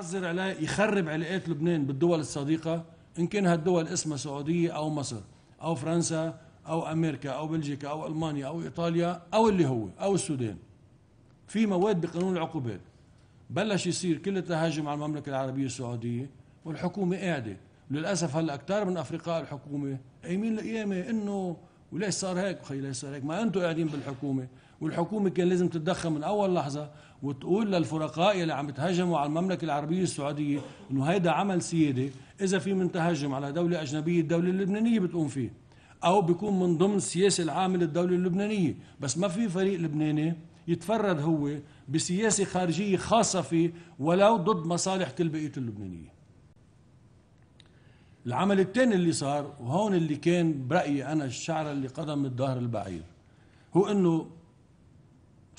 يعذر عليه يخرب علاقات لبنان بالدول الصديقة إن كان هالدول اسمها سعودية أو مصر أو فرنسا أو أمريكا أو بلجيكا أو ألمانيا أو إيطاليا أو اللي هو أو السودان في مواد بقانون العقوبات بلش يصير كل التهاجم على المملكة العربية السعودية والحكومة قاعدة للأسف هلا أكثر من أفرقاء الحكومة قايمين لقيامة إنه وليش صار هيك خي ليش صار هيك ما أنتم قاعدين بالحكومة والحكومة كان لازم تتدخل من أول لحظة وتقول للفرقاء اللي عم بتهاجموا على المملكه العربيه السعوديه انه هيدا عمل سيادي اذا في من تهجم على دوله اجنبيه الدوله اللبنانيه بتقوم فيه او بيكون من ضمن السياسه العامه للدوله اللبنانيه بس ما في فريق لبناني يتفرد هو بسياسه خارجيه خاصه فيه ولو ضد مصالح كل بقيه اللبنانيه العمل الثاني اللي صار وهون اللي كان برايي انا الشعره اللي قدم الظهر البعير هو انه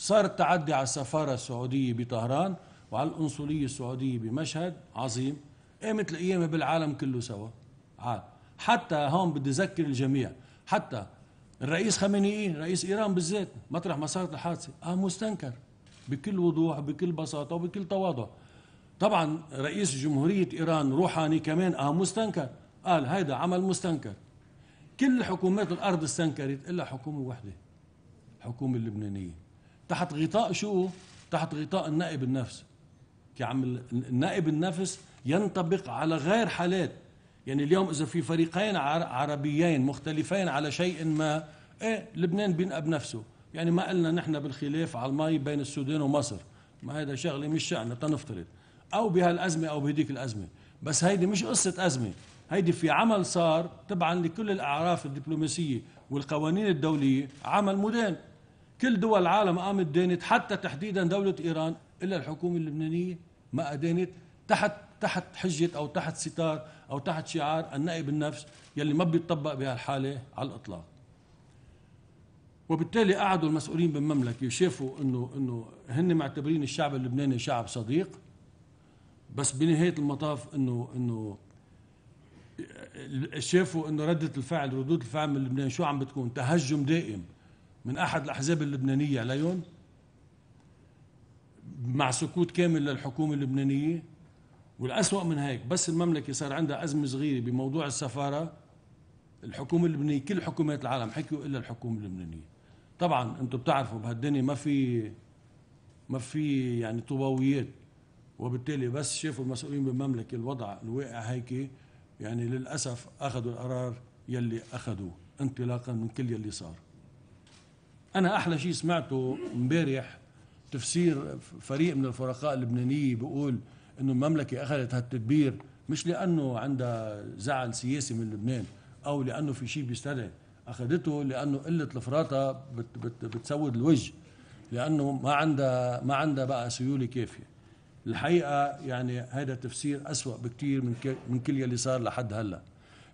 صار التعدي على السفارة السعودية بطهران وعلى القنصلية السعودية بمشهد عظيم قامت إيه القيامة بالعالم كله سوا عاد حتى هون بدي أذكر الجميع حتى الرئيس خميني رئيس إيران بالذات مطرح ما صارت الحادثة آه مستنكر بكل وضوح بكل بساطة وبكل تواضع طبعا رئيس جمهورية إيران روحاني كمان آه مستنكر قال هيدا عمل مستنكر كل حكومات الأرض استنكرت إلا حكومة واحدة الحكومة اللبنانية تحت غطاء شو تحت غطاء النائب النفس كعم النائب النفس ينطبق على غير حالات يعني اليوم اذا في فريقين عربيين مختلفين على شيء ما ايه لبنان بينقى بنفسه يعني ما قلنا نحن بالخلاف على المي بين السودان ومصر ما هذا شغله مش شأننا تنفترض او بهالازمه او بهديك الازمه بس هيدي مش قصه ازمه هيدي في عمل صار تبعا لكل الاعراف الدبلوماسيه والقوانين الدوليه عمل مدان كل دول العالم قامت دينت حتى تحديدا دولة إيران إلا الحكومة اللبنانية ما أدينت تحت تحت حجة أو تحت ستار أو تحت شعار النائب النفس يلي ما بيطبق بهالحالة على الإطلاق وبالتالي قعدوا المسؤولين بالمملكة شافوا إنه إنه هن معتبرين الشعب اللبناني شعب صديق بس بنهاية المطاف إنه إنه شافوا إنه ردة الفعل ردود الفعل من لبنان شو عم بتكون تهجم دائم من احد الاحزاب اللبنانيه عليهم مع سكوت كامل للحكومه اللبنانيه والأسوأ من هيك بس المملكة صار عندها أزمة صغيرة بموضوع السفارة الحكومة اللبنانية كل حكومات العالم حكيوا إلا الحكومة اللبنانية طبعا أنتم بتعرفوا بهالدنيا ما في ما في يعني طوباويات وبالتالي بس شافوا المسؤولين بالمملكة الوضع الواقع هيك يعني للأسف أخذوا القرار يلي أخذوه انطلاقا من كل يلي صار انا احلى شيء سمعته امبارح تفسير فريق من الفرقاء اللبنانيه بيقول انه المملكه اخذت هالتدبير مش لانه عندها زعل سياسي من لبنان او لانه في شيء بيستدعي اخذته لانه قله الفراطه بت بت بتسود الوجه لانه ما عندها ما عندها بقى سيوله كافيه الحقيقه يعني هذا تفسير اسوا بكثير من من كل يلي صار لحد هلا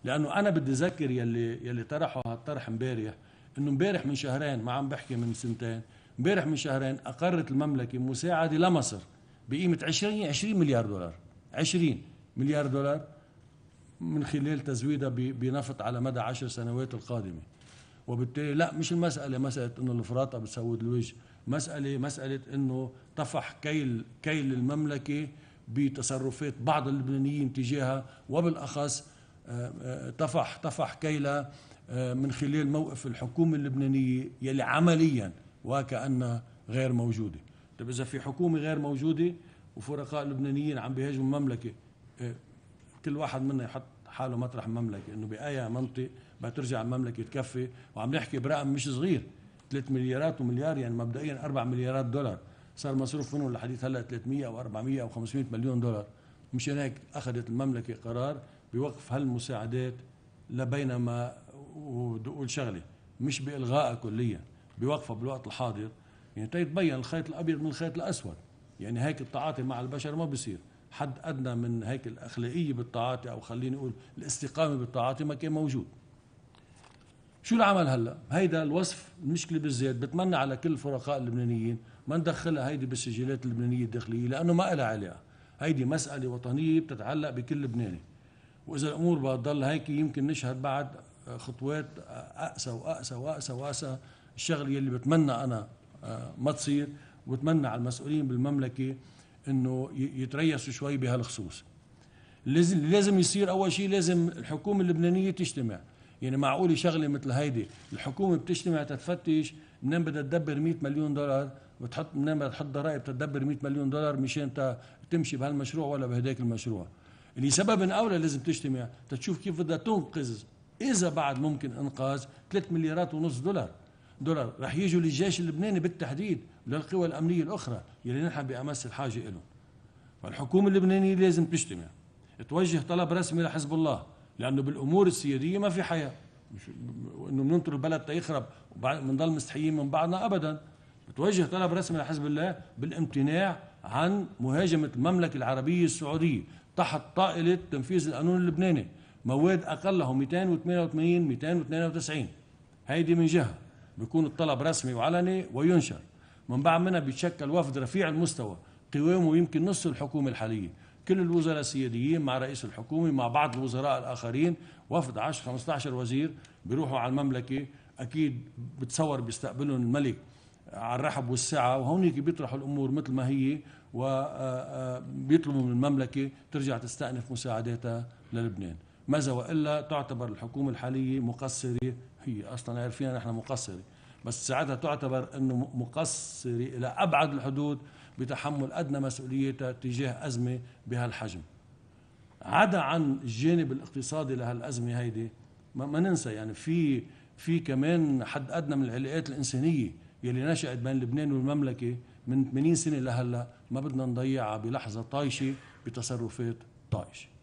لانه انا بدي اذكر يلي يلي طرحوا هالطرح امبارح انه امبارح من شهرين ما عم بحكي من سنتين امبارح من شهرين اقرت المملكه مساعده لمصر بقيمه 20 20 مليار دولار 20 مليار دولار من خلال تزويدها بنفط على مدى 10 سنوات القادمه وبالتالي لا مش المساله مساله انه الفراطه بتسود الوجه مساله مساله انه طفح كيل كيل المملكه بتصرفات بعض اللبنانيين تجاهها وبالاخص طفح آه، آه، طفح كيلها آه، من خلال موقف الحكومة اللبنانية يلي عمليا وكأنها غير موجودة طيب إذا في حكومة غير موجودة وفرقاء لبنانيين عم بيهاجموا المملكة آه، كل واحد منا يحط حاله مطرح المملكة إنه بأي منطق بترجع ترجع المملكة تكفي وعم نحكي برقم مش صغير 3 مليارات ومليار يعني مبدئيا 4 مليارات دولار صار مصروف منهم لحديث هلا 300 او 400 او 500 مليون دولار مشان هيك اخذت المملكه قرار بوقف هالمساعدات لبينما وبدي اقول شغله مش بالغائها كليا بوقفها بالوقت الحاضر يعني تيتبين الخيط الابيض من الخيط الاسود يعني هيك التعاطي مع البشر ما بصير حد ادنى من هيك الاخلاقيه بالتعاطي او خليني اقول الاستقامه بالتعاطي ما كان موجود شو العمل هلا هيدا الوصف المشكله بالذات بتمنى على كل الفرقاء اللبنانيين ما ندخلها هيدي بالسجلات اللبنانيه الداخليه لانه ما لها علاقه هيدي مساله وطنيه بتتعلق بكل لبناني واذا الامور بتضل هيك يمكن نشهد بعد خطوات اقسى واقسى واقسى واقسى الشغله يلي بتمنى انا آه، ما تصير وبتمنى على المسؤولين بالمملكه انه يتريسوا شوي بهالخصوص لازم لازم يصير اول شيء لازم الحكومه اللبنانيه تجتمع يعني معقوله شغله مثل هيدي الحكومه بتجتمع تتفتش منين بدها تدبر 100 مليون دولار وتحط منين بدها تحط ضرائب تدبر 100 مليون دولار مشان تمشي بهالمشروع ولا بهداك المشروع اللي سبب اولى لازم تجتمع تشوف كيف بدها تنقذ اذا بعد ممكن انقاذ 3 مليارات ونص دولار دولار رح يجوا للجيش اللبناني بالتحديد للقوى الامنيه الاخرى يلي نحن بامس الحاجه لهم فالحكومه اللبنانيه لازم تجتمع توجه طلب رسمي لحزب الله لانه بالامور السياديه ما في حياه مش انه بننطر البلد تيخرب بنضل مستحيين من بعضنا ابدا بتوجه طلب رسمي لحزب الله بالامتناع عن مهاجمه المملكه العربيه السعوديه تحت طائله تنفيذ القانون اللبناني مواد اقله 288 292 هيدي من جهه بيكون الطلب رسمي وعلني وينشر من بعد منها بيتشكل وفد رفيع المستوى قوامه يمكن نص الحكومه الحاليه كل الوزراء السياديين مع رئيس الحكومه مع بعض الوزراء الاخرين وفد 10 15 وزير بيروحوا على المملكه اكيد بتصور بيستقبلهم الملك على الرحب والسعه وهونيك بيطرحوا الامور مثل ما هي وبيطلبوا آه، آه، من المملكه ترجع تستأنف مساعداتها للبنان ماذا والا تعتبر الحكومه الحاليه مقصره هي اصلا عارفين نحن مقصره بس ساعتها تعتبر انه مقصره الى ابعد الحدود بتحمل ادنى مسؤوليتها تجاه ازمه بهالحجم. عدا عن الجانب الاقتصادي لهالازمه هيدي ما, ننسى يعني في في كمان حد ادنى من العلاقات الانسانيه يلي نشات بين لبنان والمملكه من 80 سنه لهلا ما بدنا نضيعها بلحظه طايشه بتصرفات طايشه.